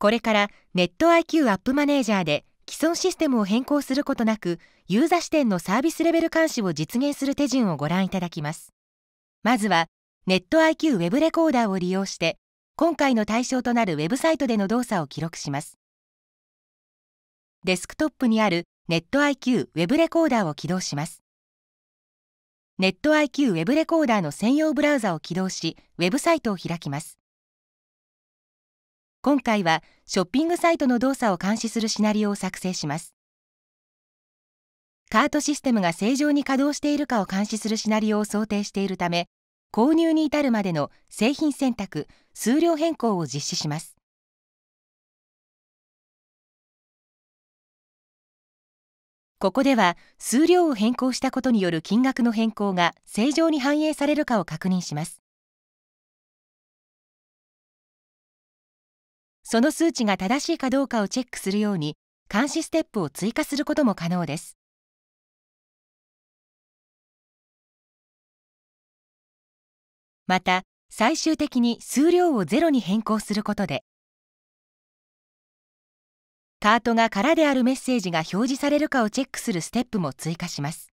これからネット IQ アップマネージャーで既存システムを変更することなくユーザ視点のサービスレベル監視を実現する手順をご覧いただきます。まずはネット IQ ウェブレコーダーを利用して今回の対象となるウェブサイトでの動作を記録します。デスクトップにあるネット IQ ウェブレコーダーを起動します。ネット IQ ウェブレコーダーの専用ブラウザを起動し、ウェブサイトを開きます。今回はショッピングサイトの動作を監視するシナリオを作成しますカートシステムが正常に稼働しているかを監視するシナリオを想定しているため購入に至るまでの製品選択数量変更を実施しますここでは数量を変更したことによる金額の変更が正常に反映されるかを確認しますその数値が正しいかどうかをチェックするように監視ステップを追加することも可能です。また最終的に数量をゼロに変更することでカートが空であるメッセージが表示されるかをチェックするステップも追加します。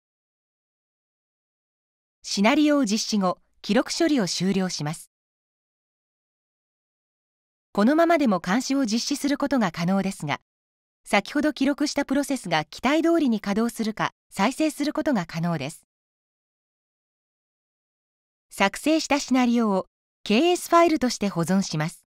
シナリオを実施後、記録処理を終了します。このままでも監視を実施することが可能ですが先ほど記録したプロセスが期待通りに稼働するか再生することが可能です作成したシナリオを KS ファイルとして保存します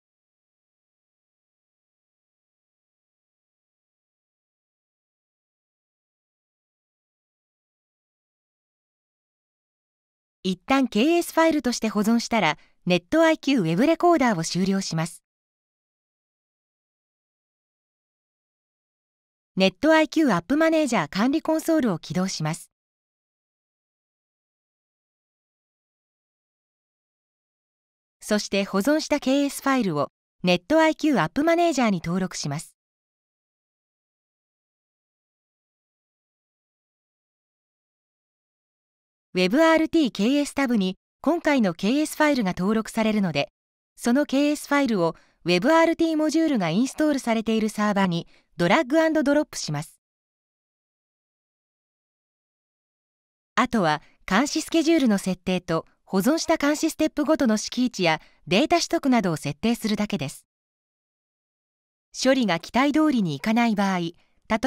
一旦 KS ファイルとして保存したら NetIQ ウェブレコーダーを終了しますネット IQ アップマネージャー管理コンソールを起動します。そして保存した KS ファイルをネット IQ アップマネージャーに登録します。WebRTKS タブに今回の KS ファイルが登録されるので、その KS ファイルを WebRT モジュールがインストールされているサーバーにドラッグドロップします。あとは監視スケジュールの設定と保存した監視ステップごとの敷位やデータ取得などを設定するだけです。処理が期待通りにいかない場合、例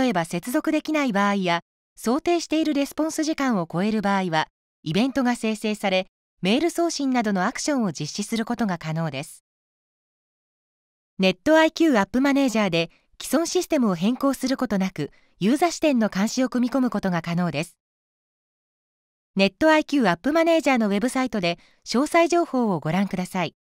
えば接続できない場合や想定しているレスポンス時間を超える場合は、イベントが生成され、メール送信などのアクションを実施することが可能です。ネット IQ アップマネージャーで既存システムを変更することなく、ユーザ視点の監視を組み込むことが可能です。ネット IQ アップマネージャーのウェブサイトで詳細情報をご覧ください。